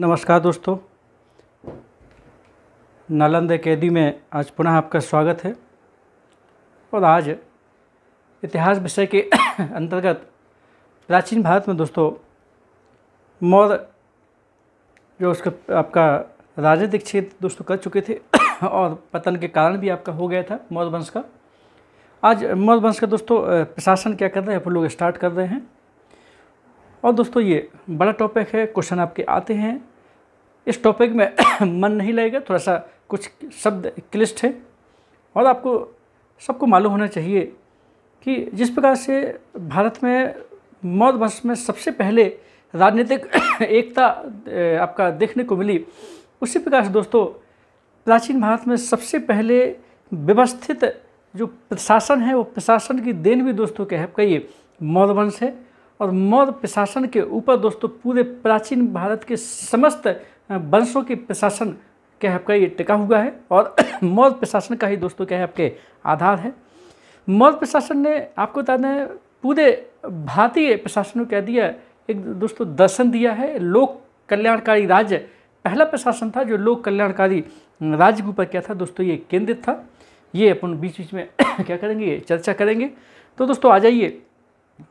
नमस्कार दोस्तों नालंद अकेदी में आज पुनः आपका स्वागत है और आज इतिहास विषय के अंतर्गत प्राचीन भारत में दोस्तों मौर्य जो उसका आपका राजनीतिक क्षेत्र दोस्तों कर चुके थे और पतन के कारण भी आपका हो गया था मौर्य वंश का आज मौर्य वंश का दोस्तों प्रशासन क्या कर रहे हैं आप लोग स्टार्ट कर रहे हैं और दोस्तों ये बड़ा टॉपिक है क्वेश्चन आपके आते हैं इस टॉपिक में मन नहीं लगेगा थोड़ा सा कुछ शब्द क्लिष्ट है और आपको सबको मालूम होना चाहिए कि जिस प्रकार से भारत में मौत वर्ष में सबसे पहले राजनीतिक एकता आपका देखने को मिली उसी प्रकार से दोस्तों प्राचीन भारत में सबसे पहले व्यवस्थित जो प्रशासन है वो प्रशासन की देन भी दोस्तों कह है आपका वंश है और मौर्य प्रशासन के ऊपर दोस्तों पूरे प्राचीन भारत के समस्त वंशों के प्रशासन क्या है आपका ये टिका हुआ है और मौर्य प्रशासन का ही दोस्तों क्या है आपके आधार है मौर्य प्रशासन ने आपको बता दें पूरे भारतीय प्रशासन को कह दिया एक दोस्तों दर्शन दिया है लोक कल्याणकारी राज्य पहला प्रशासन था जो लोक कल्याणकारी राज्य के ऊपर क्या था दोस्तों ये केंद्रित था ये अपन बीच बीच में क्या करेंगे चर्चा करेंगे तो दोस्तों आ जाइए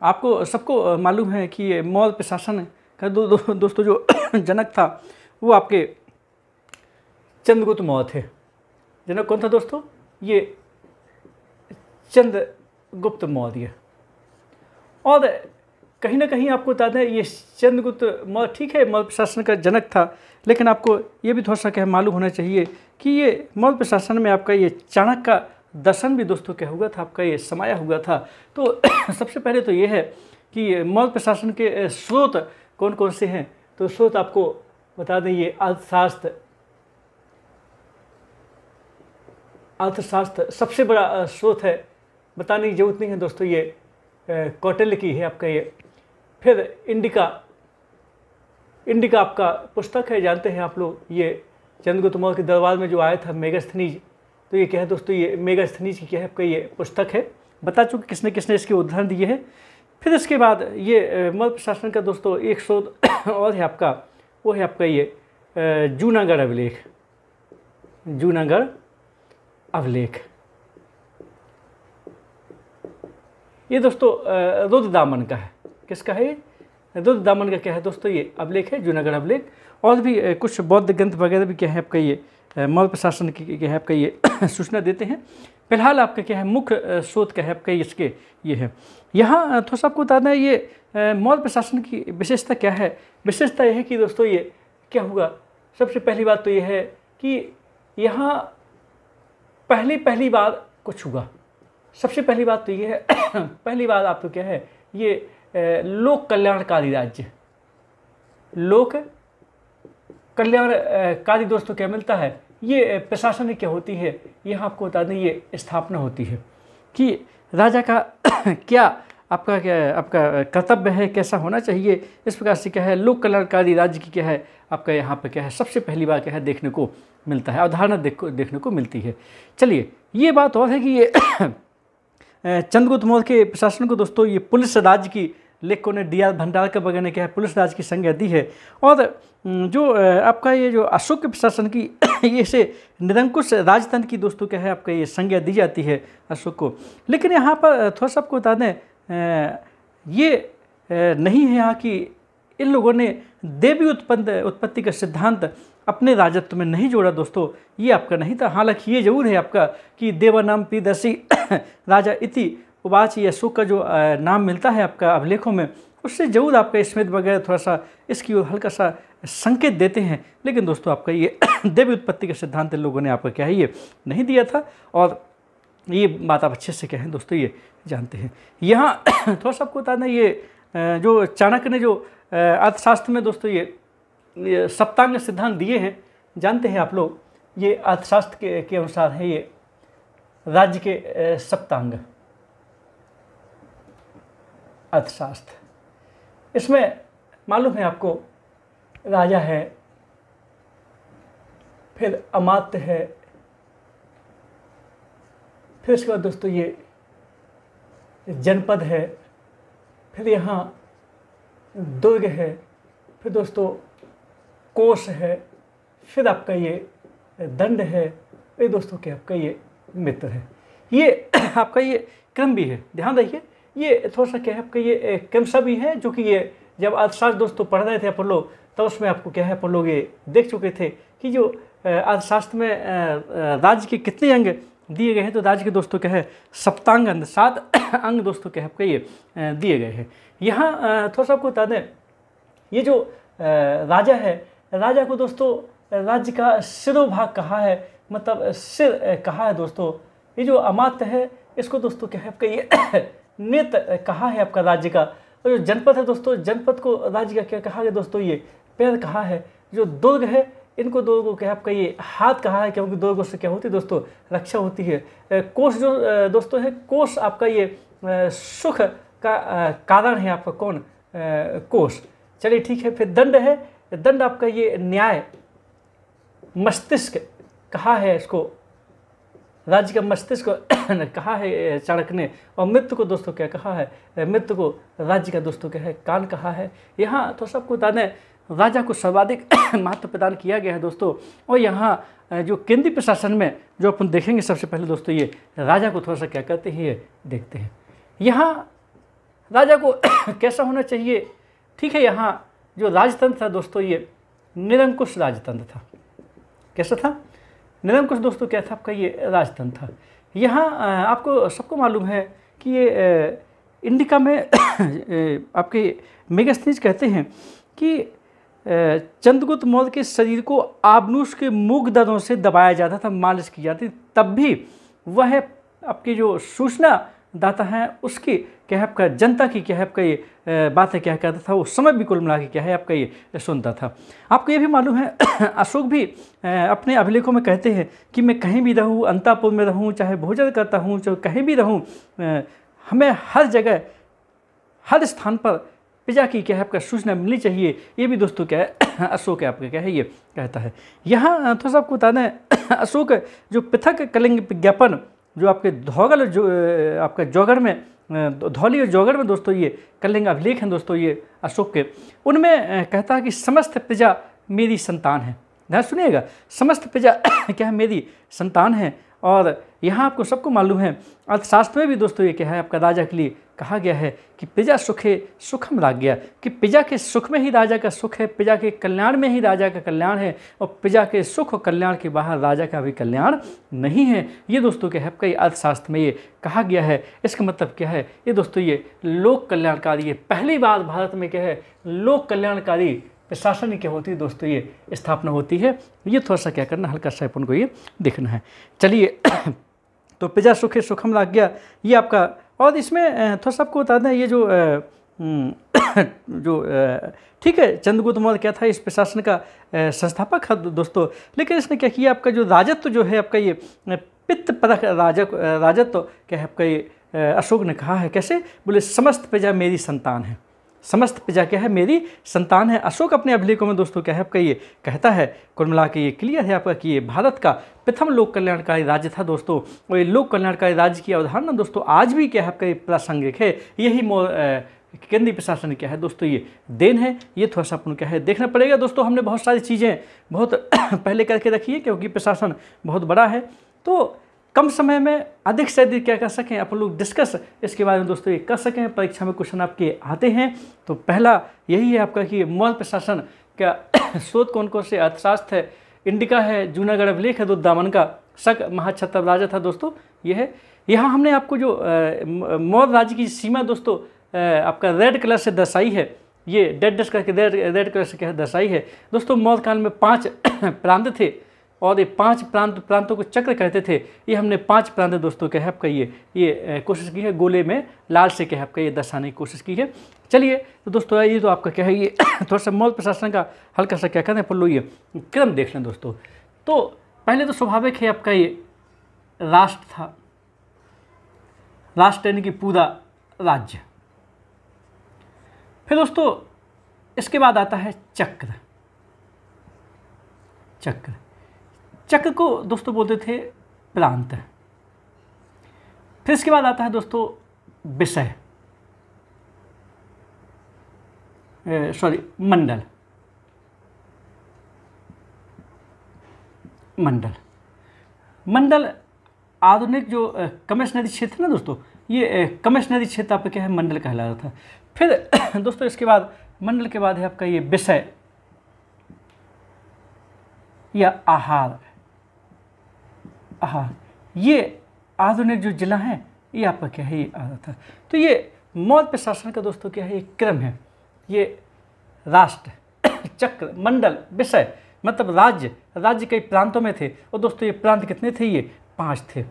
आपको सबको मालूम है कि ये प्रशासन का दो, दो, दोस्तों जो जनक था वो आपके चंद्रगुप्त मौत थे जनक कौन था दोस्तों ये चंद्रगुप्त मौर्य और कहीं ना कहीं आपको बता दें ये चंद्रगुप्त मौर्य ठीक है मौर्य प्रशासन का जनक था लेकिन आपको ये भी थोड़ा सा कह मालूम होना चाहिए कि ये मौर्य प्रशासन में आपका ये चाणक्य का दर्शन भी दोस्तों क्या हुआ था आपका ये समाया हुआ था तो सबसे पहले तो ये है कि मौत प्रशासन के स्रोत कौन कौन से हैं तो स्रोत आपको बता दें ये अर्थशास्त्र अर्थशास्त्र सबसे बड़ा स्रोत है बताने की जरूरत नहीं है दोस्तों ये कौटल्य की है आपका ये फिर इंडिका इंडिका आपका पुस्तक है जानते हैं आप लोग ये चंद्रगुप्त मौर्य के दरबार में जो आया था मेगास्थनीज तो ये क्या है दोस्तों ये स्थनीज की क्या है आपका ये पुस्तक है बता चुके किसने किसने इसके उदाहरण दिए हैं फिर इसके बाद ये मध्य प्रशासन का दोस्तों एक शोध और है आपका वो है आपका ये जूनागढ़ अभिलेख जूनागढ़ अभिलेख ये दोस्तों रुद्र दामन का है किसका है रुद्र दामन का क्या है दोस्तों ये अभिलेख है जूनागढ़ अभिलेख और भी कुछ बौद्ध ग्रंथ वगैरह भी क्या है आपका ये मॉल प्रशासन की क्या है आपका ये सूचना देते हैं फिलहाल आपका क्या है मुख्य स्रोत क्या है आपका इसके ये है यहाँ थोड़ा सा आपको बताना है ये मौल प्रशासन की विशेषता क्या है विशेषता यह है कि दोस्तों ये क्या हुआ सबसे पहली बात तो ये है कि यहाँ पहली पहली बार कुछ हुआ सबसे पहली बात तो ये है पहली बार आपको क्या है ये लोक कल्याणकारी राज्य लोक कल्याण कार्य दोस्तों क्या मिलता है ये प्रशासन क्या होती है ये आपको बता दें ये स्थापना होती है कि राजा का क्या आपका क्या आपका कर्तव्य है कैसा होना चाहिए इस प्रकार से क्या है लोक कल्याणकारी राज्य की क्या है आपका यहाँ पर क्या है सबसे पहली बार क्या है देखने को मिलता है अवधारणा देख देखने को मिलती है चलिए ये बात और है कि ये चंद्रगुप्त मौर्य के प्रशासन को दोस्तों ये पुलिस राज्य की लेको ने डी आर भंडारकर वगैरह ने क्या है पुलिस राज की संज्ञा दी है और जो आपका ये जो अशोक के प्रशासन की ये से निरंकुश राजतंत्र की दोस्तों क्या है आपका ये संज्ञा दी जाती है अशोक को लेकिन यहाँ पर थोड़ा सा आपको बता दें ये नहीं है यहाँ की इन लोगों ने देवी उत्पन्न उत्पत्ति का सिद्धांत अपने राजत्व में नहीं जोड़ा दोस्तों ये आपका नहीं था हालांकि ये जरूर है आपका कि देवानाम प्रियदर्शी राजा इति उबाच या सुख का जो नाम मिलता है आपका अभिलेखों में उससे जरूर आपका स्मृत वगैरह थोड़ा सा इसकी ओर हल्का सा संकेत देते हैं लेकिन दोस्तों आपका ये देवी उत्पत्ति का सिद्धांत लोगों ने आपका क्या है ये नहीं दिया था और ये बात आप अच्छे से कहें दोस्तों ये जानते हैं यहाँ थोड़ा सा आपको बताना ये जो चाणक्य ने जो अर्थशास्त्र में दोस्तों ये, ये सप्तांग सिद्धांत दिए हैं जानते हैं आप लोग ये अर्थशास्त्र के, के अनुसार है ये राज्य के सप्तांग अर्थशास्त्र इसमें मालूम है आपको राजा है फिर अमात्य है फिर उसके बाद दोस्तों ये जनपद है फिर यहाँ दुर्ग है फिर दोस्तों कोष है फिर आपका ये दंड है ये दोस्तों के आपका ये मित्र है ये आपका ये क्रम भी है ध्यान रखिए ये थोड़ा सा क्या है आपका ये कैमसा भी है जो कि ये जब अर्थशास्त्र दोस्तों तो पढ़ रहे थे अपन लोग तो उसमें आपको क्या है अपन लोग ये देख चुके थे कि जो अर्थशास्त्र में राज्य के कितने अंग दिए गए हैं तो राज्य के दोस्तों क्या है सप्तांग अंग सात अंग दोस्तों क्या है आपका ये दिए गए हैं यहाँ थोड़ा सा आपको बता दें ये जो राजा है राजा को दोस्तों राज्य का सिरोभाग कहा है मतलब सिर कहा है दोस्तों ये जो अमात्य है इसको दोस्तों क्या है आपका ये नेत कहा है आपका राज्य का और जो जनपद है दोस्तों जनपद को राज्य का क्या कहा है दोस्तों ये पैर कहा है जो दुर्ग है इनको दो को क्या आपका ये हाथ कहा है क्योंकि दो से क्या होती है दोस्तों रक्षा होती है कोष जो दोस्तों है कोष आपका ये सुख का कारण है आपका कौन कोष चलिए ठीक है फिर दंड है दंड आपका ये न्याय मस्तिष्क कहा है इसको राज्य का मस्तिष्क कहा है चाणक ने और मृत्यु को दोस्तों क्या कहा है मृत्यु को राज्य का दोस्तों क्या है कान कहा है यहाँ तो सबको बता दें राजा को सर्वाधिक महत्व प्रदान किया गया है दोस्तों और यहाँ जो केंद्रीय प्रशासन में जो अपन देखेंगे सबसे पहले दोस्तों ये राजा को थोड़ा सा क्या करते हैं ये देखते हैं यहाँ राजा को कैसा होना चाहिए ठीक है यहाँ जो राजतंत्र था दोस्तों ये निरंकुश राजतंत्र था कैसा था निलम दोस्तों क्या था आपका ये राजतंत्र था यहाँ आपको सबको मालूम है कि ये इंडिका में आपके मेगास्थनीज कहते हैं कि चंद्रगुप्त मौर्य के शरीर को आबनूस के मूग दरों से दबाया जाता था मालिश की जाती तब भी वह आपकी जो सूचना दाता है उसकी क्या है आपका जनता की क्या है आपका ये बातें क्या कहता था वो समय भी कुल मिला के क्या है आपका ये सुनता था आपको ये भी मालूम है अशोक भी अपने अभिलेखों में कहते हैं कि मैं कहीं भी रहूँ अंतापुर में रहूँ चाहे भोजन करता हूँ चाहे कहीं भी रहूँ हमें हर जगह हर स्थान पर पिजा की क्या है आपका सूचना मिलनी चाहिए ये भी दोस्तों क्या है अशोक है आपका क्या है ये कहता है यहाँ थोड़ा सा आपको बता दें अशोक जो पृथक कलिंग विज्ञापन जो आपके धोगल जो आपका जोगर में धौली और जोगर में दोस्तों ये कलिंग अभिलेख हैं दोस्तों ये अशोक के उनमें कहता है कि समस्त प्रजा मेरी संतान है ध्यान सुनिएगा समस्त प्रजा क्या है मेरी संतान है और यहाँ आपको सबको मालूम है अर्थशास्त्र में भी दोस्तों ये क्या है आपका राजा के लिए कहा गया है कि प्रजा सुखे सुखम राग गया कि प्रजा के सुख में ही राजा का सुख है प्रजा के कल्याण में ही राजा का कल्याण है और प्रजा के सुख और कल्याण के बाहर राजा का भी कल्याण नहीं है ये दोस्तों क्या है आपका ये अर्थशास्त्र में ये कहा गया है इसका मतलब क्या है ये दोस्तों ये लोक कल्याणकारी ये पहली बार भारत में क्या है लोक कल्याणकारी प्रशासन क्या होती है दोस्तों ये स्थापना होती है ये थोड़ा सा क्या करना हल्का सा अपन को ये देखना है चलिए तो पिजा सुखे सुखम लाग गया ये आपका और इसमें थोड़ा सा आपको बता दें ये जो हम्म, जो ठीक है चंद्रगुप्त मौर्य क्या था इस प्रशासन का संस्थापक है दोस्तों लेकिन इसने क्या किया आपका जो राजत्व जो है आपका ये पित्त पदक राजक राजत्व क्या है आपका ये अशोक ने कहा है कैसे बोले समस्त प्रजा मेरी संतान है समस्त प्रजा क्या है मेरी संतान है अशोक अपने अभिलेखों में दोस्तों क्या है आपका ये कहता है कुल मिला के ये क्लियर है आपका कि ये भारत का प्रथम लोक कल्याणकारी राज्य था दोस्तों और ये लोक कल्याणकारी राज्य की अवधारणा दोस्तों आज भी क्या है आपका ये प्रासंगिक है यही केंद्रीय प्रशासन क्या है दोस्तों ये देन है ये थोड़ा सा अपन क्या है देखना पड़ेगा दोस्तों हमने बहुत सारी चीज़ें बहुत पहले करके रखी है क्योंकि प्रशासन बहुत बड़ा है तो कम समय में अधिक से अधिक क्या कर सकें अपन लोग डिस्कस इसके बारे में दोस्तों ये कर सकें परीक्षा में क्वेश्चन आपके आते हैं तो पहला यही है आपका कि मौल प्रशासन का शोध कौन कौन से अर्थशास्त्र है इंडिका है जूनागढ़ अभिलेख है दो तो दामन का शक महाक्षत राजा था दोस्तों ये है यहाँ हमने आपको जो मौल राज्य की सीमा दोस्तों आपका रेड कलर से दर्शाई है ये डेड डस्ट करके रेड कलर से क्या दर्शाई है दोस्तों मौत काल में पाँच प्रांत थे और ये पांच प्रांत प्रांतों को चक्र कहते थे ये हमने पांच प्रांत दोस्तों के हैप का ये ये कोशिश की है गोले में लाल से के हैप का ये दर्शाने की कोशिश की है चलिए तो दोस्तों ये तो आपका क्या है ये थोड़ा सा मौल प्रशासन का हल्का सा क्या कहते हैं लो ये क्रम देख लें दोस्तों तो पहले तो स्वाभाविक है आपका ये राष्ट्र था राष्ट्र यानी कि पूरा राज्य फिर दोस्तों इसके बाद आता है चक्र चक्र चक्र को दोस्तों बोलते थे प्रांत फिर इसके बाद आता है दोस्तों विषय सॉरी मंडल मंडल मंडल आधुनिक जो कमेश नदी क्षेत्र ना दोस्तों ये कमेश नदी क्षेत्र आपका क्या है मंडल कहलाता था फिर दोस्तों इसके बाद मंडल के बाद है आपका ये विषय या आहार आहा ये आधुनिक जो जिला है ये आपका क्या है ये आ जाता तो ये मौत प्रशासन का दोस्तों क्या है ये क्रम है ये राष्ट्र चक्र मंडल विषय मतलब राज्य राज्य कई प्रांतों में थे और दोस्तों ये प्रांत कितने थे ये पाँच थे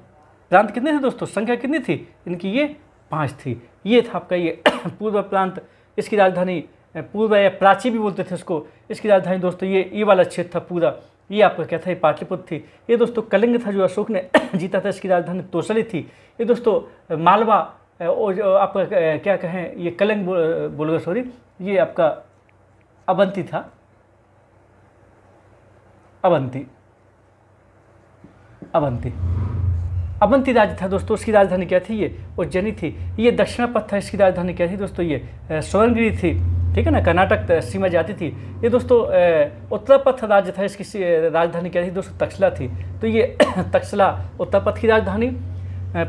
प्रांत कितने थे दोस्तों संख्या कितनी थी इनकी ये पाँच थी ये था आपका ये पूर्व प्रांत इसकी राजधानी पूर्व या प्राची भी बोलते थे उसको इसकी राजधानी दोस्तों ये ये वाला क्षेत्र था पूरा ये आपका क्या था ये पाटलिपुत्र थी ये दोस्तों कलिंग था जो अशोक ने जीता था इसकी राजधानी तोसली थी ये दोस्तों मालवा और आपका क्या कहें ये कलंग बोलोगे सॉरी ये आपका अवंती था अवंती अवंती अवंती राज्य था दोस्तों उसकी राजधानी क्या थी ये उज्जैनी थी ये दक्षिणापथ था इसकी राजधानी क्या थी दोस्तों ये स्वर्णगिरी थी ठीक है ना कर्नाटक सीमा जाती थी ये दोस्तों उत्तरपथ राज्य था इसकी राजधानी क्या थी दोस्तों तक्षला थी तो ये तक्षला उत्तरपथ की राजधानी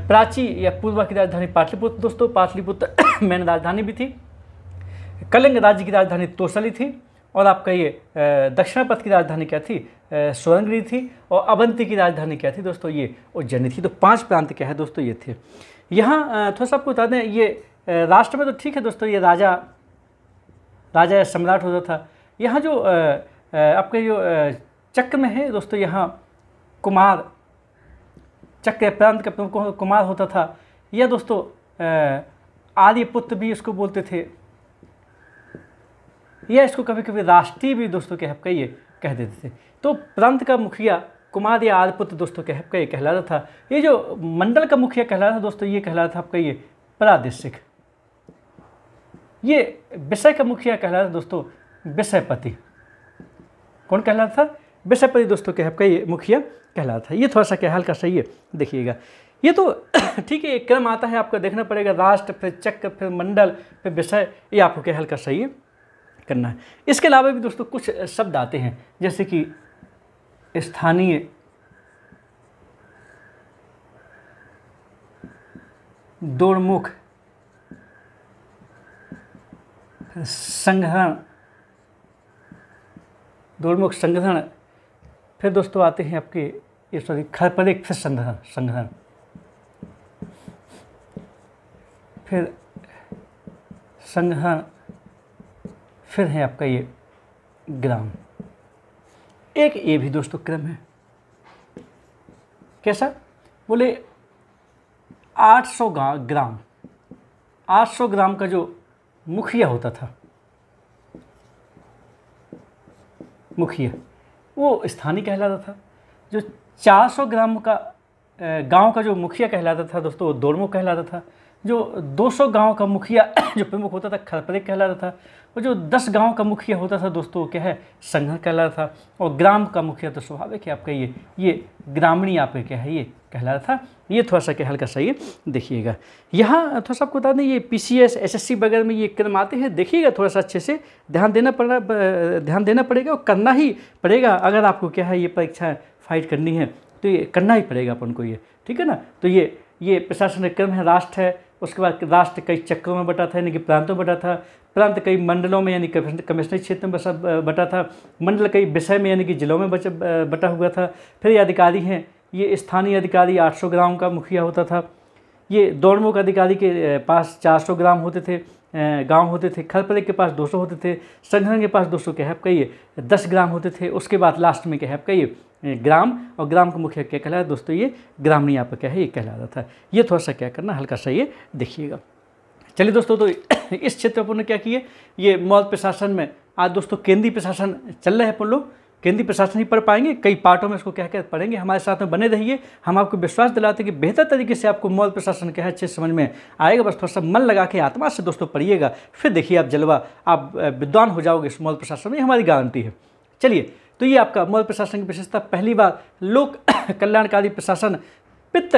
प्राची या पूर्वा की राजधानी पाटलिपुत्र दोस्तों पाटलिपुत्र मैन राजधानी भी थी कलिंग राज्य की राजधानी तोसली थी और आपका ये पथ की राजधानी क्या थी स्वरंगरी थी और अवंती की राजधानी क्या थी दोस्तों ये उज्जैनी थी तो पांच प्रांत क्या है दोस्तों ये थे यहाँ थोड़ा सा आपको बता दें ये राष्ट्र में तो ठीक है दोस्तों ये राजा राजा या सम्राट होता था यहाँ जो आपके जो चक्र में है दोस्तों यहाँ कुमार चक्र प्रांत का प्रमुख कुमार होता था यह दोस्तों आर्यपुत्र भी इसको बोलते थे या इसको कभी कभी राष्ट्रीय भी दोस्तों कह कहिए कह देते थे तो प्रांत का मुखिया कुमार या आर्यपुत्र दोस्तों कह कहिए कहलाता था ये जो मंडल का मुखिया कहलाता था दोस्तों ये कहलाता था आपका ये प्रादेशिक ये विषय का मुखिया कहलाता दोस्तों विषयपति कौन कहलाता था विषयपति दोस्तों के का ये मुखिया कहलाता था ये थोड़ा सा क्या हल्का सही है देखिएगा ये तो ठीक है एक क्रम आता है आपको देखना पड़ेगा राष्ट्र फिर चक्र फिर मंडल फिर विषय ये आपको क्या हल्का सही है करना है इसके अलावा भी दोस्तों कुछ शब्द आते हैं जैसे कि स्थानीय दौड़मुख संग्रहण दुर्मुख संग्रहण फिर दोस्तों आते हैं आपके ये सॉरी खरपरेक फिर संग्रहण संग्रहण फिर संग्रहण फिर है आपका ये ग्राम एक ये भी दोस्तों क्रम है कैसा बोले 800 ग्राम 800 ग्राम का जो मुखिया होता था मुखिया वो स्थानीय कहलाता था जो 400 ग्राम का गांव का जो मुखिया कहलाता था दोस्तों वो दोड़मुख कहलाता था जो 200 गांव का मुखिया जो प्रमुख होता था खरपरे कहलाता था और जो 10 गांव का मुखिया होता था दोस्तों क्या है संघ कहलाता था और ग्राम का मुखिया तो स्वाभाविक है आपका ये ये ग्रामीण आपके क्या है ये कहलाता था ये थोड़ा सा हल्का सा ये देखिएगा यहाँ थोड़ा सा आपको बता दें ये P C S S S C वगैरह में ये क्रम आते हैं देखिएगा थोड़ा सा अच्छे से ध्यान देना पड़ा ध्यान देना पड़ेगा और करना ही पड़ेगा अगर आपको क्या है ये परीक्षा फाइट करनी है तो ये करना ही पड़ेगा अपन को ये ठीक है ना तो ये ये प्रशासनिक क्रम है राष्ट्र है उसके बाद राष्ट्र कई चक्रों में बटा था यानी कि प्रांतों में बटा था प्रांत कई मंडलों में यानी कमिश्नरी क्षेत्र में बसा बटा था मंडल कई विषय में यानी कि जिलों में बचा बटा हुआ था फिर ये अधिकारी हैं ये स्थानीय अधिकारी 800 ग्राम का मुखिया होता था ये दौड़मुख अधिकारी के पास 400 ग्राम होते थे गांव होते थे खरपरे के पास 200 होते थे संगठन के पास 200 सौ कहप कहिए दस ग्राम होते थे उसके बाद लास्ट में कहप कहिए ग्राम और ग्राम का मुखिया क्या कहलाया दोस्तों ये ग्रामीण यहाँ पर क्या है ये कहला रहा था ये थोड़ा सा क्या करना हल्का सा ये देखिएगा चलिए दोस्तों तो इस क्षेत्र पर ने क्या किए ये मौल प्रशासन में आज दोस्तों केंद्रीय प्रशासन चल रहे हैं अपन लोग केंद्रीय प्रशासन ही पढ़ पाएंगे कई पार्टों में इसको कह कर पढ़ेंगे हमारे साथ में बने रहिए हम आपको विश्वास दिलाते हैं कि बेहतर तरीके से आपको मौल प्रशासन क्या है अच्छे समझ में आएगा बस थोड़ा सा मन लगा के आत्मा से दोस्तों पढ़िएगा फिर देखिए आप जलवा आप विद्वान हो जाओगे इस मौल प्रशासन में हमारी गारंटी है चलिए तो ये आपका मौल प्रशासन की विशेषता पहली बार लोक कल्याणकारी प्रशासन पित्त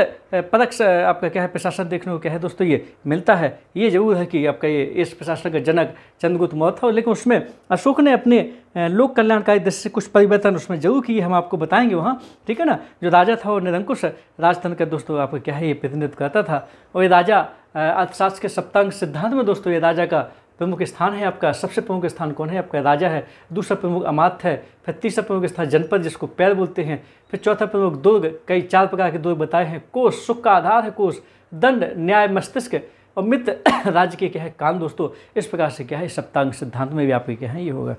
पदक आपका क्या है प्रशासन देखने को क्या है दोस्तों ये मिलता है ये जरूर है कि आपका ये इस प्रशासन का जनक चंद्रगुप्त मौत था लेकिन उसमें अशोक ने अपने लोक कल्याणकारी दृश्य से कुछ परिवर्तन उसमें जरूर किए हम आपको बताएंगे वहाँ ठीक है ना जो राजा था वो निरंकुश राजतंत्र का दोस्तों आपका क्या है ये प्रतिनिधित्व करता था और ये राजा अर्थशास्त्र के सप्तांग सिद्धांत में दोस्तों ये राजा का प्रमुख स्थान है आपका सबसे प्रमुख स्थान कौन है आपका राजा है दूसरा प्रमुख अमात है फिर तीसरा प्रमुख स्थान जनपद जिसको पैर बोलते हैं फिर चौथा प्रमुख दुर्ग कई चार प्रकार के दुर्ग बताए हैं कोष सुख का आधार है कोष दंड न्याय मस्तिष्क और मित्र राज्य के क्या है कान दोस्तों इस प्रकार से क्या है सप्तांग सिद्धांत में भी आपके क्या है ये होगा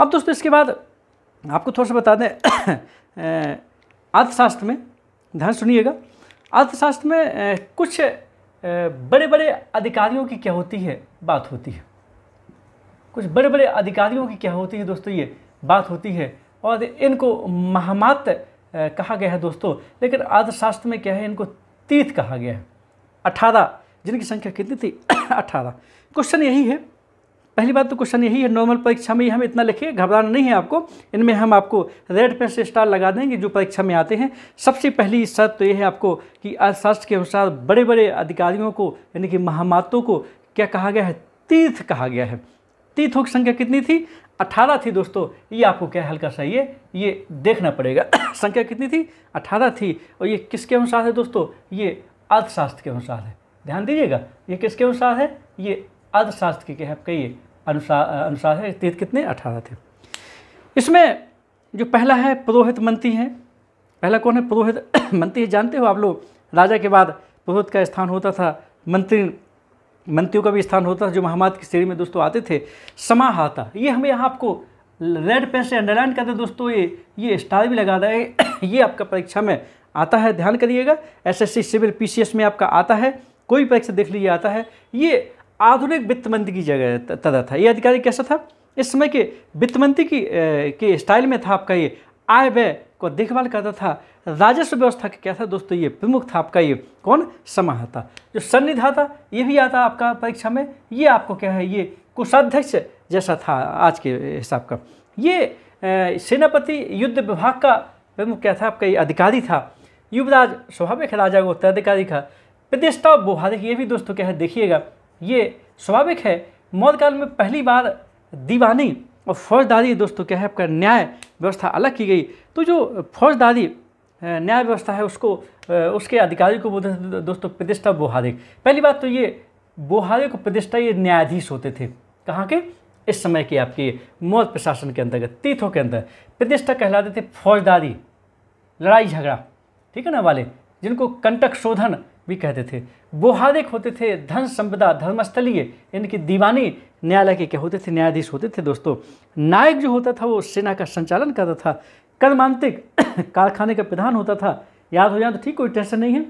अब दोस्तों इसके बाद आपको थोड़ा सा बता दें अर्थशास्त्र में ध्यान सुनिएगा अर्थशास्त्र में कुछ बड़े बड़े अधिकारियों की क्या होती है बात होती है कुछ बड़े बड़े अधिकारियों की क्या होती है दोस्तों ये बात होती है और इनको महामात कहा गया है दोस्तों लेकिन अर्थशास्त्र में क्या है इनको तीर्थ कहा गया है अठारह जिनकी संख्या कितनी थी अठारह क्वेश्चन यही है पहली बात तो क्वेश्चन यही है नॉर्मल परीक्षा में ही हम इतना लिखिए घबराना नहीं है आपको इनमें हम आपको रेड पेन से स्टार लगा देंगे जो परीक्षा में आते हैं सबसे पहली शर्त तो ये है आपको कि अर्थशास्त्र के अनुसार बड़े बड़े अधिकारियों को यानी कि महामातों को क्या कहा गया है तीर्थ कहा गया है तीर्थों की संख्या कितनी थी अठारह थी दोस्तों ये आपको क्या हल्का सा ये ये देखना पड़ेगा संख्या कितनी थी अठारह थी और ये किसके अनुसार है दोस्तों ये अर्थशास्त्र के अनुसार है ध्यान दीजिएगा ये किसके अनुसार है ये अर्थशास्त्र के कहिए अनुसार अनुसार है तीर्थ कितने अठारह थे इसमें जो पहला है पुरोहित मंत्री हैं पहला कौन है पुरोहित मंत्री जानते हो आप लोग राजा के बाद पुरोहित का स्थान होता था मंत्री मंत्रियों का भी स्थान होता था जो महामात की श्रेणी में दोस्तों आते थे समाहता ये हमें यहाँ आपको रेड पेन से अंडरलाइन करते दोस्तों ये ये स्टार भी लगा है ये आपका परीक्षा में आता है ध्यान करिएगा एसएससी सिविल पीसीएस में आपका आता है कोई परीक्षा देख लीजिए आता है ये आधुनिक वित्त मंत्री की जगह तदा था ये अधिकारी कैसा था इस समय के वित्त मंत्री की के स्टाइल में था आपका ये आय व्यय को देखभाल करता था राजस्व व्यवस्था का क्या था दोस्तों ये प्रमुख था आपका ये कौन समाहता जो सन्निधाता ये भी आता आपका परीक्षा में ये आपको क्या है ये कोषाध्यक्ष जैसा था आज के हिसाब का ये सेनापति युद्ध विभाग का प्रमुख क्या था आपका ये अधिकारी था युवराज स्वाभाविक राजा गोत्र उत्तराधिकारी का प्रतिष्ठा बोहा देखिए ये भी दोस्तों क्या है देखिएगा ये स्वाभाविक है काल में पहली बार दीवानी और फौजदारी दोस्तों क्या है आपका न्याय व्यवस्था अलग की गई तो जो फौजदारी न्याय व्यवस्था है उसको उसके अधिकारी को बोलते दोस्तों प्रतिष्ठा बोहारे पहली बात तो ये बोहारे को प्रतिष्ठा ये न्यायाधीश होते थे कहाँ के इस समय की आपकी मौत प्रशासन के अंतर्गत तीर्थों के अंदर प्रतिष्ठा कहलाते थे फौजदारी लड़ाई झगड़ा ठीक है ना वाले जिनको कंटक शोधन भी कहते थे बुहारिक होते थे धन संपदा धर्मस्थलीय इनकी दीवानी न्यायालय के क्या होते थे न्यायाधीश होते थे दोस्तों नायक जो होता था वो सेना का संचालन करता था कर्मांतिक कारखाने का प्रधान होता था याद हो जाए तो ठीक कोई टेंशन नहीं है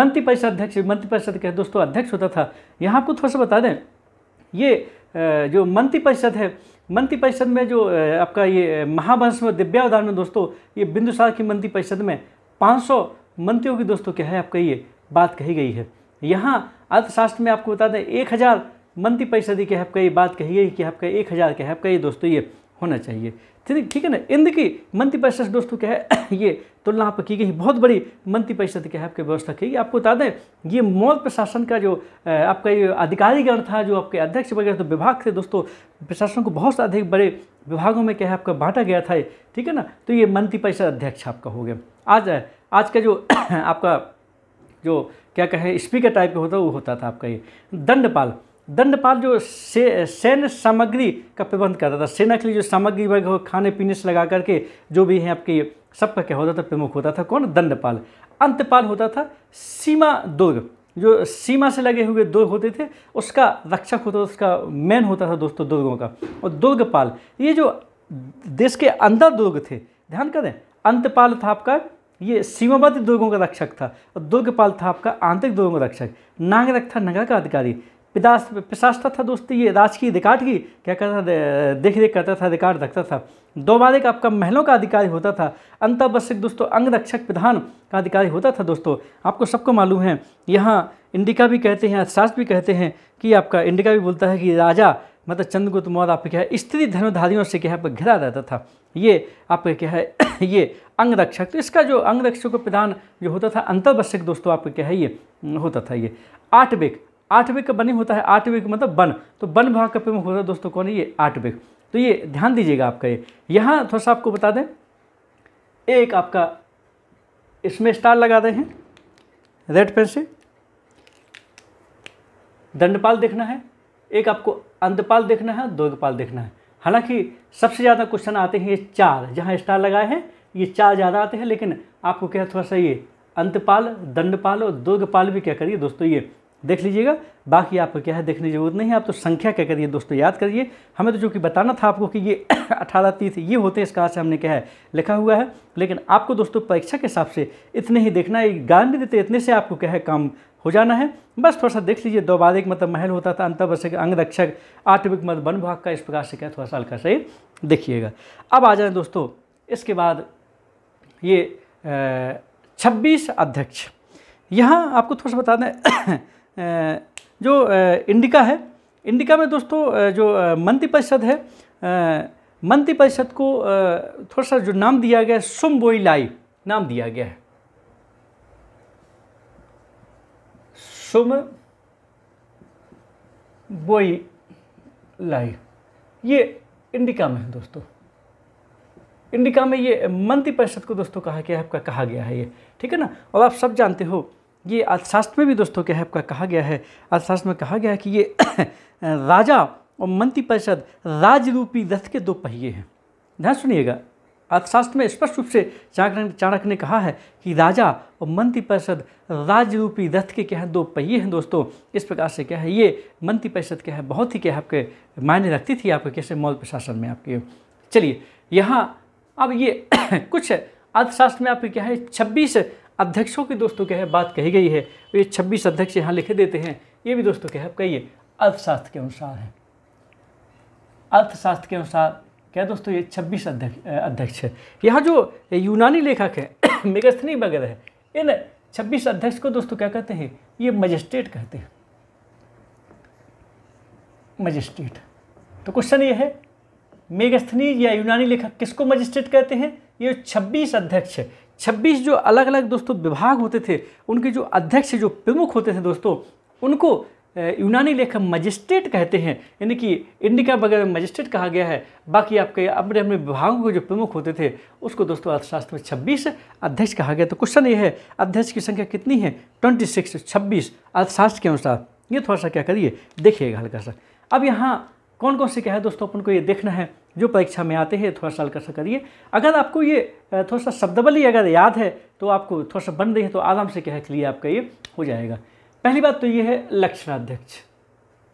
मंत्रिपरिषद अध्यक्ष मंत्रिपरिषद के दोस्तों अध्यक्ष होता था यहाँ आपको थोड़ा सा बता दें ये जो मंत्रिपरिषद है मंत्रिपरिषद में जो आपका ये महावंश में दिव्या उदाहरण में दोस्तों ये बिंदुसार की मंत्रिपरिषद में 500 मंत्रियों की दोस्तों क्या है आपका ये बात कही गई है यहाँ अर्थशास्त्र में आपको बता दें एक हज़ार मंत्रिपरिषद की के का ये बात कही गई कि आपका एक हज़ार के हब ये दोस्तों ये होना चाहिए ठीक ठीक है ना इंद की मंत्रिपरिषद दोस्तों क्या है ये तुलना तो पर की गई बहुत बड़ी मंत्रिपरिषद की के आपके व्यवस्था की आपको बता दें ये मौल प्रशासन का जो आपका ये अधिकारीगण था जो आपके अध्यक्ष वगैरह तो विभाग थे दोस्तों प्रशासन को बहुत से अधिक बड़े विभागों में क्या है आपका बांटा गया था ठीक है ना तो ये मंत्रिपरिषद अध्यक्ष आपका हो गया आज आज का जो आपका जो क्या कहें स्पीकर टाइप का होता वो होता था आपका ये दंडपाल दंडपाल जो से, सैन्य सामग्री का प्रबंध करता था सेना के लिए जो सामग्री वर्ग खाने पीने से लगा करके जो भी है आपके सबका क्या होता था प्रमुख होता था कौन दंडपाल अंतपाल होता था सीमा दुर्ग जो सीमा से लगे हुए दुर्ग होते थे उसका रक्षक होता था उसका मेन होता था दोस्तों दुर्गों का और दुर्गपाल ये जो देश के अंदर दुर्ग थे ध्यान करें अंतपाल था आपका ये सीमाबद्ध दुर्गों का रक्षक था और दुर्गपाल था आपका आंतरिक दुर्गों का रक्षक नागरक था नगर का अधिकारी पिदास पिशास्त्र था दोस्त ये राजकीय रिकॉर्ड की क्या करता था देख रेख करता था रिकॉर्ड रखता था दोबारे का आपका महलों का अधिकारी होता था अंतावश्यक दोस्तों अंगरक्षक प्रधान का अधिकारी होता था दोस्तों आपको सबको मालूम है यहाँ इंडिका भी कहते हैं अर्थशास्त्र भी कहते हैं कि आपका इंडिका भी बोलता है कि राजा मतलब चंद्रगुप्त मौर्य आपके क्या है स्त्री धर्मधारियों से क्या है घिरा रहता था ये आपका क्या है ये अंगरक्षक तो इसका जो अंगरक्षक का प्रधान जो होता था अंतर्वश्यक दोस्तों आपको क्या है ये होता था ये आठ बेग का बनी होता है आठ मतलब वन तो वन भाग का प्रमुख होता है दोस्तों कौन है ये आठ तो ये ध्यान दीजिएगा आपका ये यहाँ थोड़ा सा आपको बता दें एक आपका इसमें स्टार लगा रहे हैं रेड पेन से दंडपाल देखना है एक आपको अंतपाल देखना है दुर्गपाल देखना है हालांकि सबसे ज़्यादा क्वेश्चन आते हैं ये चार जहाँ स्टार लगाए हैं ये चार ज़्यादा आते हैं लेकिन आपको क्या थोड़ा सा ये अंतपाल दंडपाल और दुर्गपाल भी क्या करिए दोस्तों ये देख लीजिएगा बाकी आपको क्या है देखने की जरूरत नहीं है आप तो संख्या क्या करिए दोस्तों याद करिए हमें तो जो कि बताना था आपको कि ये अठारह तीस ये होते हैं इसका से हमने क्या है लिखा हुआ है लेकिन आपको दोस्तों परीक्षा के हिसाब से इतने ही देखना है गान भी देते इतने से आपको क्या है काम हो जाना है बस थोड़ा सा देख लीजिए दोबारिक मतलब महल होता था अंग अंगरक्षक आत्मिक मत वन भाग का इस प्रकार से क्या थोड़ा सा हल्का सही देखिएगा अब आ जाए दोस्तों इसके बाद ये छब्बीस अध्यक्ष यहाँ आपको थोड़ा सा बता दें जो इंडिका है इंडिका में दोस्तों जो मंत्रिपरिषद है मंत्रिपरिषद को थोड़ा सा जो नाम दिया गया है लाई नाम दिया गया है सुम बोई लाई ये इंडिका में है दोस्तों इंडिका में ये मंत्रिपरिषद को दोस्तों कहा गया है आपका कहा गया है ये ठीक है ना और आप सब जानते हो ये अर्थशास्त्र में भी दोस्तों क्या है आपका कहा गया है अर्थशास्त्र में कहा गया है कि ये राजा और मंत्रिपरिषद राजरूपी रथ के दो पहिए हैं ध्यान सुनिएगा अर्थशास्त्र में स्पष्ट रूप से चाणक्य चाणक्य ने कहा है कि राजा और मंत्रिपरिषद राजरूपी रथ के क्या है दो पहिए हैं दोस्तों इस प्रकार से क्या है ये मंत्रिपरिषद क्या है बहुत ही क्या है आपके मायने रखती थी आपके कैसे मौल प्रशासन में आपके चलिए यहाँ अब ये कुछ अर्थशास्त्र में आपके क्या है छब्बीस अध्यक्षों की दोस्तों क्या है बात कही गई है तो ये छब्बीस अध्यक्ष यहाँ लिखे देते हैं ये भी दोस्तों क्या है आपका ये अर्थशास्त्र के अनुसार है अर्थशास्त्र के अनुसार क्या दोस्तों ये छब्बीस अध्यक्ष अध्यक्ष है यहाँ जो यूनानी लेखक है मेगस्थनी वगैरह है इन छब्बीस अध्यक्ष को दोस्तों क्या कहते हैं ये मजिस्ट्रेट कहते हैं मजिस्ट्रेट तो क्वेश्चन ये है मेगस्थनीज या यूनानी लेखक किसको मजिस्ट्रेट कहते हैं ये 26 अध्यक्ष 26 जो अलग अलग दोस्तों विभाग होते थे उनके जो अध्यक्ष जो प्रमुख होते थे दोस्तों उनको यूनानी लेखक मजिस्ट्रेट कहते हैं यानी कि इंडिका वगैरह मजिस्ट्रेट कहा गया है बाकी आपके अपने अपने विभागों के जो प्रमुख होते थे उसको दोस्तों अर्थशास्त्र में 26 अध्यक्ष कहा गया तो क्वेश्चन ये है अध्यक्ष की संख्या कितनी है 26 छब्बीस अर्थशास्त्र के अनुसार ये थोड़ा सा क्या करिए देखिएगा हल्का सा अब यहाँ कौन कौन से क्या है दोस्तों अपन को ये देखना है जो परीक्षा में आते हैं थोड़ा सा हल्का सा करिए अगर आपको ये थोड़ा सा शब्दबली अगर याद है तो आपको थोड़ा सा बन रही है तो आराम से कह लिए आपका ये हो जाएगा पहली बात तो ये है लक्षणाध्यक्ष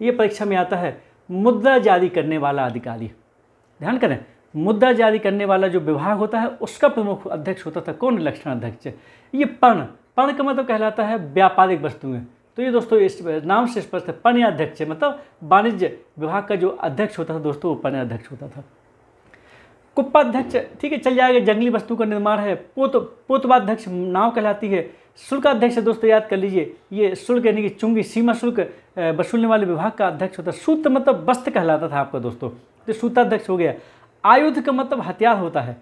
ये परीक्षा में आता है मुद्दा जारी करने वाला अधिकारी ध्यान करें मुद्दा जारी करने वाला जो विभाग होता है उसका प्रमुख अध्यक्ष होता था कौन लक्षणाध्यक्ष ये पण पर्ण का मतलब कहलाता है व्यापारिक वस्तुएं तो ये दोस्तों इस नाम से स्पष्ट है अध्यक्ष मतलब वाणिज्य विभाग का जो अध्यक्ष होता था दोस्तों वो अध्यक्ष होता था कुप्पाध्यक्ष ठीक है चल जाएगा जंगली वस्तु का निर्माण है पोत पोतवाध्यक्ष नाव कहलाती है शुल्काध्यक्ष दोस्तों याद कर लीजिए ये शुल्क यानी कि चुंगी सीमा शुल्क वसूलने वाले विभाग का अध्यक्ष होता है सूत्र मतलब वस्त्र कहलाता था आपका दोस्तों तो सूत्राध्यक्ष हो गया आयुध का मतलब हथियार होता है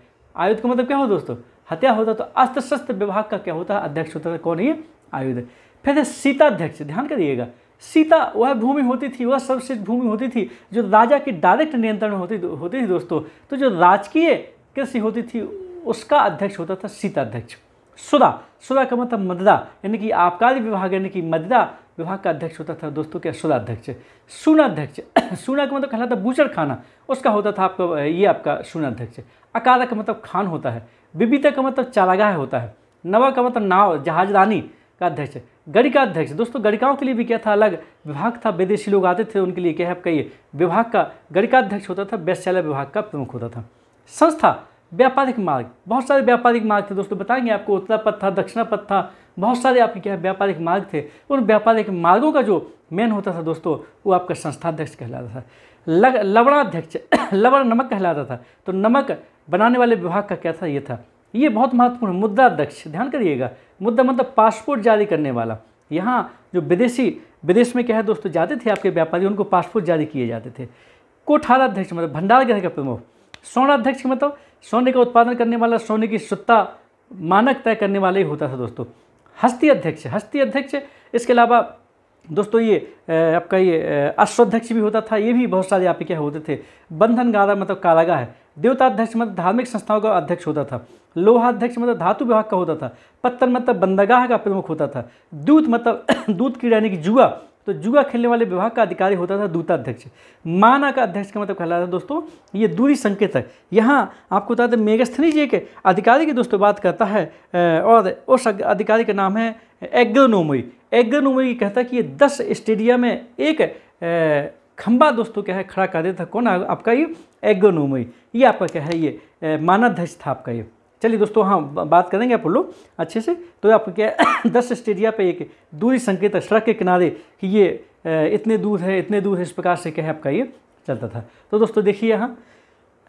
आयुध का मतलब क्या हो दोस्तों हथियार होता तो अस्त्र शस्त्र विभाग का क्या होता है अध्यक्ष होता था कौन ये आयुध फिर है सीताध्यक्ष ध्यान करिएगा सीता वह भूमि होती थी वह सर्वश्रेष्ठ भूमि होती थी जो राजा के डायरेक्ट नियंत्रण में होती होती थी दोस्तों तो जो राजकीय कृषि होती थी उसका अध्यक्ष होता था सीताध्यक्ष सुदा सुदा का मतलब मददा यानी कि आबकारी विभाग यानी कि मददा विभाग का अध्यक्ष होता था दोस्तों क्या सुराध्यक्ष सूनाध्यक्ष सूना का मतलब कहलाता बूचर खाना उसका होता था आपका ये आपका सूनाध्यक्ष अकारा का मतलब खान होता है बिबीता का मतलब चारागाह होता है नवा का मतलब नाव जहाजरानी का अध्यक्ष गणिकाध्यक्ष दोस्तों गणिकाओं के लिए भी क्या था अलग विभाग था विदेशी लोग आते थे उनके लिए क्या है आपका ये विभाग का गणिकाध्यक्ष होता था वैश्यालय विभाग का प्रमुख होता था संस्था व्यापारिक मार्ग बहुत सारे व्यापारिक मार्ग थे दोस्तों बताएंगे आपको उत्तरा पथ था दक्षिणा पथ था बहुत सारे आपके क्या है व्यापारिक मार्ग थे उन व्यापारिक मार्गों का जो मेन होता था दोस्तों वो आपका संस्थाध्यक्ष कहलाता था लग लवणाध्यक्ष लवण नमक कहलाता था तो नमक बनाने वाले विभाग का क्या था ये था ये बहुत महत्वपूर्ण मुद्राध्यक्ष ध्यान करिएगा मुद्दा मतलब पासपोर्ट जारी करने वाला यहाँ जो विदेशी विदेश में क्या है दोस्तों जाते थे आपके व्यापारी उनको पासपोर्ट जारी किए जाते थे कोठाराध्यक्ष मतलब भंडार गृह का प्रमुख स्वर्णाध्यक्ष मतलब सोने का उत्पादन करने वाला सोने की सत्ता मानक तय करने वाला ही होता था दोस्तों हस्ती अध्यक्ष हस्ती अध्यक्ष इसके अलावा दोस्तों ये आपका ये अश्वाध्यक्ष भी होता था ये भी बहुत सारे आपके क्या होते थे बंधनगारा मतलब कारागाह है देवता अध्यक्ष मतलब धार्मिक संस्थाओं का अध्यक्ष होता था लोहा अध्यक्ष मतलब धातु विभाग का होता था पत्थर मतलब बंदगाह का प्रमुख होता था दूत मतलब दूत की यानी कि जुआ तो जुआ खेलने वाले विभाग का अधिकारी होता था दूताध्यक्ष माना का अध्यक्ष का मतलब कहलाता था दोस्तों ये दूरी है यहाँ आपको बता दें मेघस्थनी जी के अधिकारी की दोस्तों बात करता है और उस अधिकारी का नाम है एग्रोनोमी एग्रोनोमी कहता है कि ये दस स्टेडिया में एक खंबा दोस्तों क्या है खड़ा कर देता कौन आपका ये एग्नोमी ये आपका क्या है ये मानाध्यक्ष था आपका ये चलिए दोस्तों हाँ बात करेंगे आप लोग अच्छे से तो आपको क्या है दस स्टेडिया पे एक दूरी संकेत सड़क के किनारे कि ये इतने दूर है इतने दूर है इस प्रकार से क्या है आपका ये चलता था तो दोस्तों देखिए यहाँ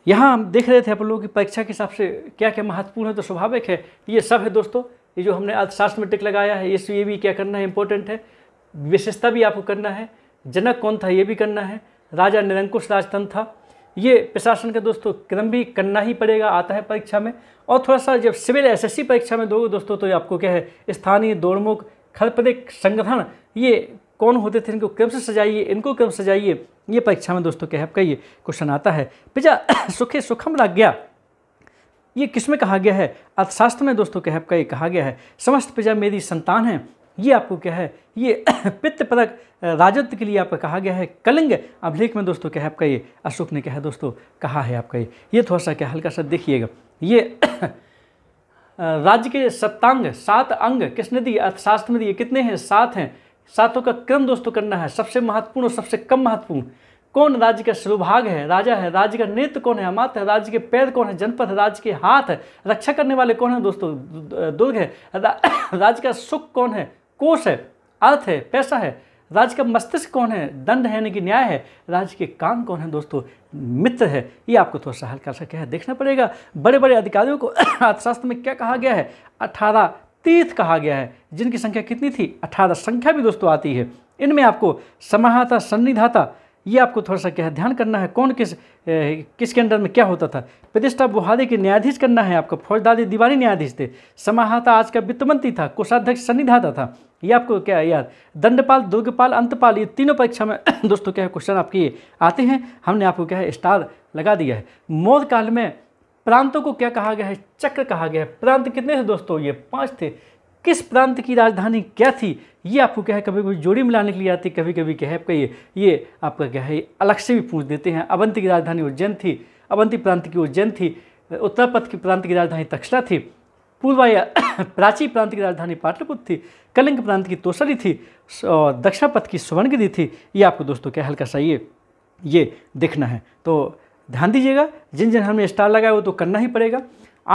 यहाँ हम देख रहे थे आप लोगों की परीक्षा के हिसाब से क्या क्या महत्वपूर्ण है तो स्वाभाविक है ये सब है दोस्तों ये जो हमने अर्थशास्त्र में टिक लगाया है ये ये भी क्या करना है इंपॉर्टेंट है विशेषता भी आपको करना है जनक कौन था ये भी करना है राजा निरंकुश राजतंत्र था ये प्रशासन का दोस्तों क्रम भी करना ही पड़ेगा आता है परीक्षा में और थोड़ा सा जब सिविल एसएससी परीक्षा में दोगे दोस्तों तो आपको क्या है स्थानीय दौड़मुख खलप्रदिक संगठन ये कौन होते थे इनको क्रम से सजाइए इनको क्रम सजाइए ये परीक्षा में दोस्तों क्या है आपका ये क्वेश्चन आता है पिजा सुखे सुखम लग गया ये किसमें कहा गया है अर्थशास्त्र में दोस्तों क्या है आपका ये कहा गया है समस्त पिजा मेरी संतान है ये आपको क्या है ये पित्त पदक राजत्व के लिए आपका कहा गया है कलिंग अभिलेख में दोस्तों क्या है आपका ये अशोक ने क्या है दोस्तों कहा है आपका ये ये थोड़ा सा क्या हल्का सा देखिएगा ये राज्य के सप्तांग सात अंग किसने दिए अर्थशास्त्र में दिए कितने हैं सात हैं सातों का क्रम दोस्तों करना है सबसे महत्वपूर्ण और सबसे कम महत्वपूर्ण कौन राज्य का स्वभाग है राजा है राज्य का नेत्र कौन है अमात है राज्य के पैर कौन है जनपद है राज्य के हाथ है रक्षा करने वाले कौन है दोस्तों दुर्ग है राज्य का सुख कौन है कोष है अर्थ है पैसा है राज्य का मस्तिष्क कौन है दंड है यानी कि न्याय है राज्य के कान कौन है दोस्तों मित्र है ये आपको थोड़ा सा हल्का सा क्या है देखना पड़ेगा बड़े बड़े अधिकारियों को अर्थशास्त्र में क्या कहा गया है अठारह तीर्थ कहा गया है जिनकी संख्या कितनी थी अठारह संख्या भी दोस्तों आती है इनमें आपको समाहता सन्निधाता ये आपको थोड़ा सा क्या है ध्यान करना है कौन किस ए, किसके अंडर में क्या होता था प्रतिष्ठा बुहारे के न्यायाधीश करना है आपका फौजदारी दीवारी न्यायाधीश थे समाहता आज का वित्त मंत्री था कोषाध्यक्ष सन्निधाता था ये आपको क्या याद दंडपाल दुर्गपाल अंतपाल ये तीनों परीक्षा में दोस्तों क्या है क्वेश्चन आपके आते हैं हमने आपको क्या है स्टार लगा दिया है मौध काल में प्रांतों को क्या कहा गया है चक्र कहा गया है प्रांत कितने थे दोस्तों ये पाँच थे किस प्रांत की राजधानी क्या थी ये आपको क्या है कभी कभी जोड़ी मिलाने के लिए आती कभी कभी क्या है आपका ये ये आपका क्या है अलग से भी पूछ देते हैं अवंती की राजधानी उज्जैन थी अवंती प्रांत की उज्जैन थी उत्तरपथ की प्रांत की राजधानी तक्षला थी या प्राची प्रांत की राजधानी पाटलिपुत्र थी कलिंग प्रांत की तोसरी थी और दक्षिण पथ की सुवर्णगिरी थी ये आपको दोस्तों क्या हल्का सा ये ये देखना है तो ध्यान दीजिएगा जिन जिन हमने स्टार लगाया वो तो करना ही पड़ेगा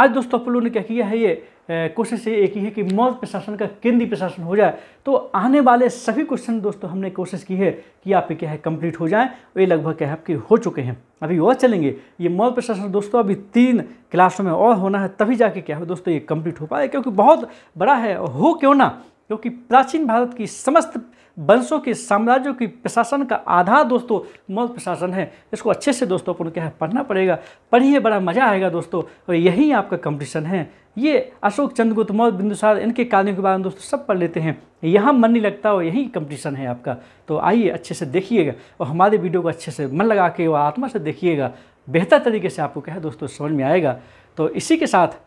आज दोस्तों आप लोगों ने क्या किया है ये कोशिश एक ही है कि मौत प्रशासन का केंद्रीय प्रशासन हो जाए तो आने वाले सभी क्वेश्चन दोस्तों हमने कोशिश की है कि आपके क्या है कंप्लीट हो जाएं ये लगभग क्या है आपके हो चुके हैं अभी और चलेंगे ये मौत प्रशासन दोस्तों अभी तीन क्लासों में और होना है तभी जाके क्या है दोस्तों ये कंप्लीट हो पाए क्योंकि बहुत बड़ा है हो क्यों ना क्योंकि प्राचीन भारत की समस्त वंशों के साम्राज्यों की प्रशासन का आधार दोस्तों मौल प्रशासन है इसको अच्छे से दोस्तों अपन क्या है पढ़ना पड़ेगा पढ़िए बड़ा मज़ा आएगा दोस्तों और यही आपका कंपटीशन है ये अशोक चंद्रगुप्त मौल बिंदुसार इनके कार्यों के बारे में दोस्तों सब पढ़ लेते हैं यहाँ मन नहीं लगता और यही कंपटीशन है आपका तो आइए अच्छे से देखिएगा और हमारे वीडियो को अच्छे से मन लगा के और आत्मा से देखिएगा बेहतर तरीके से आपको क्या है दोस्तों समझ में आएगा तो इसी के साथ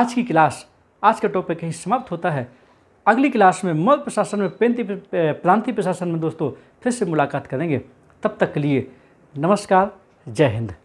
आज की क्लास आज का टॉपिक यहीं समाप्त होता है अगली क्लास में मध्य प्रशासन में पेंती प्रांतीय प्रशासन में दोस्तों फिर से मुलाकात करेंगे तब तक के लिए नमस्कार जय हिंद